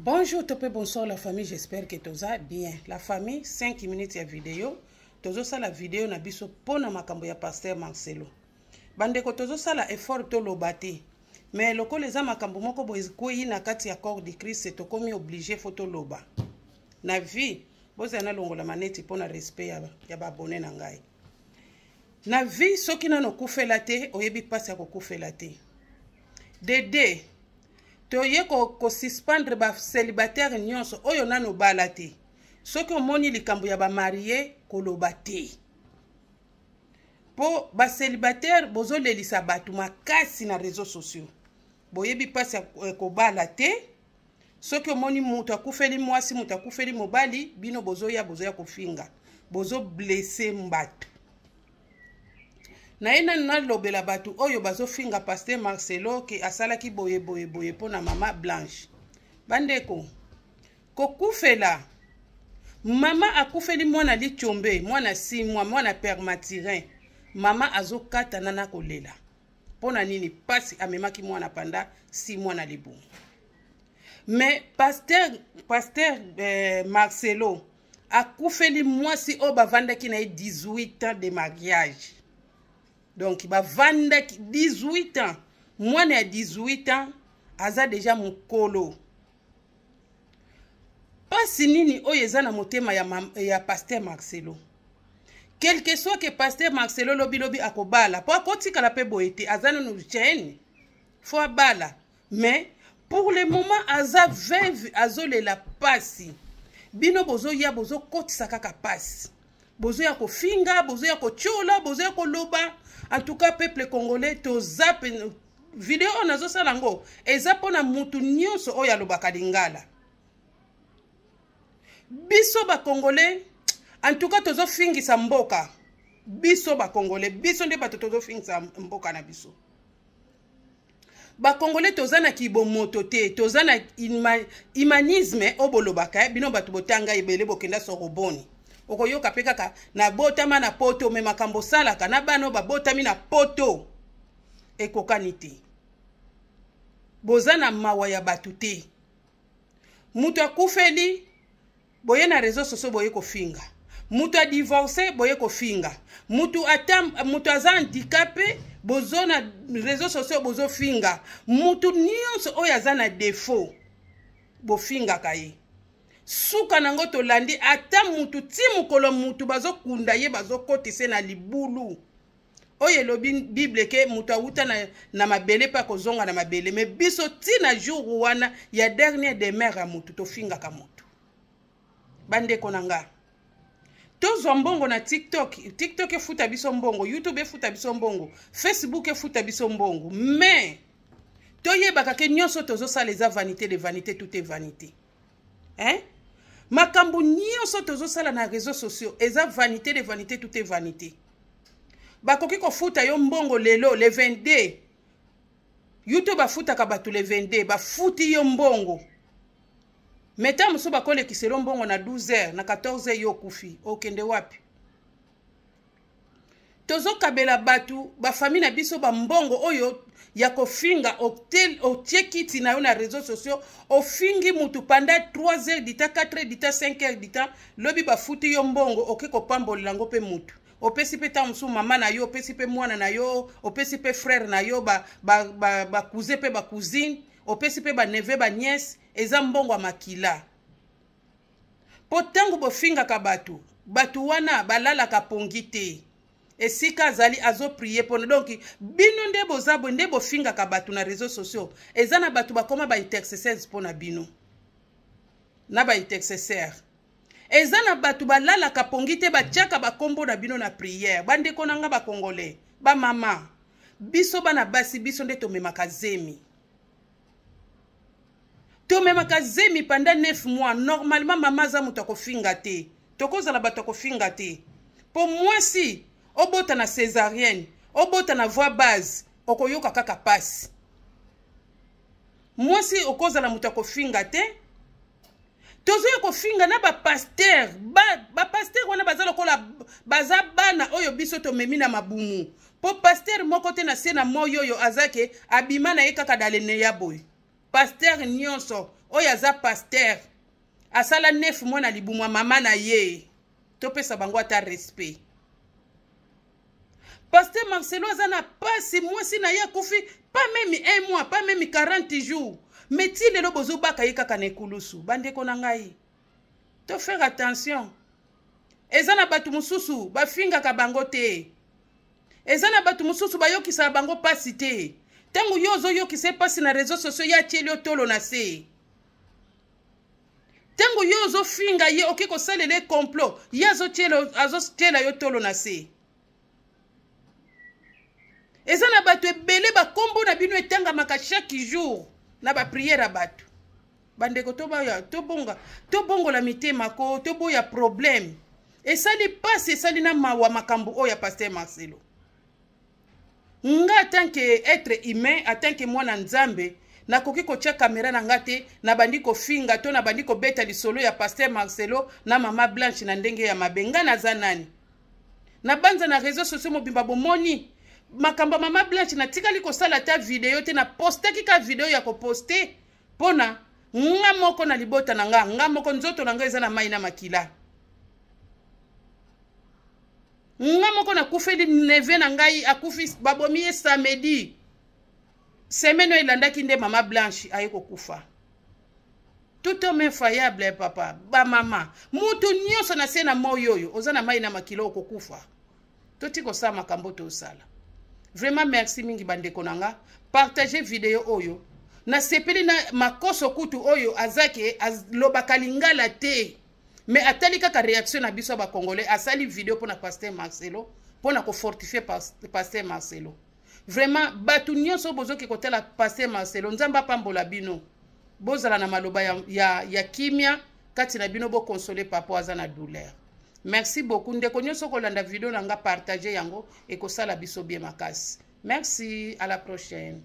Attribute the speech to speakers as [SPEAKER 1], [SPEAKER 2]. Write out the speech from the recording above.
[SPEAKER 1] bonjour tope bonsoir la famille j'espère ke toza bien la famille 5 minutes ya video tozosala video na biso mpona makambo ya paster marcelo bandeko tozosala effort toloba te me lokola eza makambo moko boye ekwei na kati ya corps de christ tokomi oblige fo toloba na vie bozala nalongola maneti mpona respect ya, ya baabone na ngai na vie soki nano okufela te oyebi mpasi ya kokufela te dede toye kosuspendre ko baselibatare nyonso oyo nano obala te soki omoni likambo ya bamarie koloba te mpo baselibatare bozolelisa bato makasi na réseau sociaux boyebi mpasi ya eh, kobala te soki omoni moto akufeli mwasi moto akufeli mobali bino bozoya bozoya kofinga bozoblesse bato naye nani nalobela bato oyo bazofinga paster marcelo ke asalaki boyeboyeboye mpona mama blanche bandeko kokufela mama akufeli mwana lityombe mwana simwa mwana permatirin mama azokatana na kolela mpona nini mpasi amemaki mwana panda si mwana libongo me paster, paster eh, marcelo akufeli mwasi oyo bavandaki na ye 18 ans de mariage donc bavandaki 18 ans mwana ya 18 ans aza deja mokolo mpasi nini oyo eza na motema ya, ma, ya paster marcelo kelke soki paster marcelo lobilobi akobala mpo akotikala mpe boye te aza nanu jeune fo abala mais pour le moment aza veve azolela pasi bino bozoya bozokotisa kaka pasi bozoya kofinga bozoya kotiola bozoya koloba antuka peuple congolais toza pe video oyo nazosala yango eza mpona motu nyonso oyo alobaka lingala biso bacongolais antuka tozofingisa mboka biso bacongolais biso nde bato tozofingisa mboka na biso bacongolais toza na kibomoto te toza na humanisme oyo bolobaka bino bato botanga ebele bokenda soroboni okoyoka mpe kaka nabotama na poto me makambo osalaka na bana oyo babotami na poto ekokani te boza na mawa ya bato te moto akufeli boye na réseau soso boye kofinga moto adivorce boye kofinga moto ata moto aza handikape bozo na réseau socio bozofinga motu nyonso oyo aza na defo bofingaka ye suka nango tolandi ata mutu ti mokolo mutu bazokunda ye bazokotise na libulu oyo elobi bible ke moto awuta na, na mabele mpe akozonga na mabele me biso ntina jour wana ya dernier demere ya motu tofingaka motu bandeko na nga tozwa mbongo na tiktok tiktok efuta biso mbongo youtube efuta biso mbongo facebook efuta biso mbongo me toyebaka ke nyonso tozosala eza vanité de vanité tout e vanité hein? makambo nyonso tozosala na réseau sociaux eza vanité de vanité tout e vanité bakoki kofuta yo mbongo lelo le 22 youtube bafutaka bato le 22 bafuti yo mbongo meta mosusu bakolekiselo mbongo na 12 heures na 14 heures yo okufi okende wapi tozokabela bato bafami na biso bambongo oyo ya kofinga otie kiti na yo na réseau sociaux ofingi mutu panda 3 heures dita 4 heures dita 5 heures dita lobi bafuti yo mbongo oke kopambolela yango mpe mutu opesi mpe ntango mosusu mama na yo opesi mpe mwana na yo opesi mpe frere na yo bakuze mpe bacousine opesi mpe baneve baniese eza mbongo ya makila mpo ntango bofingaka bato bato wana balalaka pongi te esika azali azoprie mpona donk bino nde boza boye nde bofingaka bato na réseau sociaux eza na bato bakoma baintercesseuse mpona bino na baintercesseur eza na bato balalaka pongi te batiaka bakombo na bino na priere bandeko na nga bakongole bamama biso bana basi biso nde tomemaka zemi tomemaka zemi panda 9 mois normalement mama aza moto akofinga te tokozala bato akofinga te mpo mwasi obota na césarienne obota na voie base okoyoka kaka pasi mwasi okozala moto akofinga te tozoya kofinga na bapaster bapaster ba wana baza lokola baza bana oyo biso tomemi na mabumu mpo paster moko te na se na moi oyo azake abima na ye kaka dalene ya boye paster nyonso oyo aza paster asala nefu mwana libumu ya mama na ye topesa bango ata respect paster marcelo aza na pasi mwasi na ye akufi pa memi un mois pa memi 40 jours me ti lelo bozobaka ye kaka na ekulusu bandeko na ngai to faire attention eza na bato mosusu bafingaka bango te eza na bato mosusu bayokisaka bango mpasi te ntango yo ozoyokisa mpasi na réseau sociau ye atieli yo tolo na se ntango yo ozofinga ye okoki kosalela complot ye azotiela yo tolo na se bino etangamaka chaque jour na bapriere ya bato bandeko toboya tobonga tobongola mitema ko toboya probleme esali mpasi esali na mawa makambo oyo ya paster marcelo nga atanke etre humain atanke mwana nzambe nakoki kotia kamera na nga te nabandi kofinga to nabandi kobeta lisolo ya paster marcelo na mama blanche na ndenge ya mabe nga naza nani nabanza na réseau sociau mobimba bomoni makambo mama blanche natikali kosala ta video te napostaki ka video ya koposte mpona nga moko na libota na nga nga moko nzoto na nga eza na mai na makila nga moko nakufeli neve na ngai akufi babomi ye samedi semene oyo elandaki nde mama blanche aye kokufa tout homme infayable eh, papa bamama mutu nyonso na se na moi oyo oza na mai na makila okokufa toti kosala makambo tosala vraiment merci mingi bandeko na nga partage video oyo nasepeli na makoso kutu oyo azaki alobaka lingala te me atali kaka réaction na biso ya bacongolais asali video mpona paster marcelo mpona kofortifie paster marcelo vraiment bato nyonso bozoki kotala paster marcelo nzambe apambola bino bozala na maloba ya, ya, ya kimia kati na bino bokonsole papa aza na douleur merci beaucoup ndeko nyonso okolanda video na nga partage yango ekosala biso bien makasi merci à la prochaine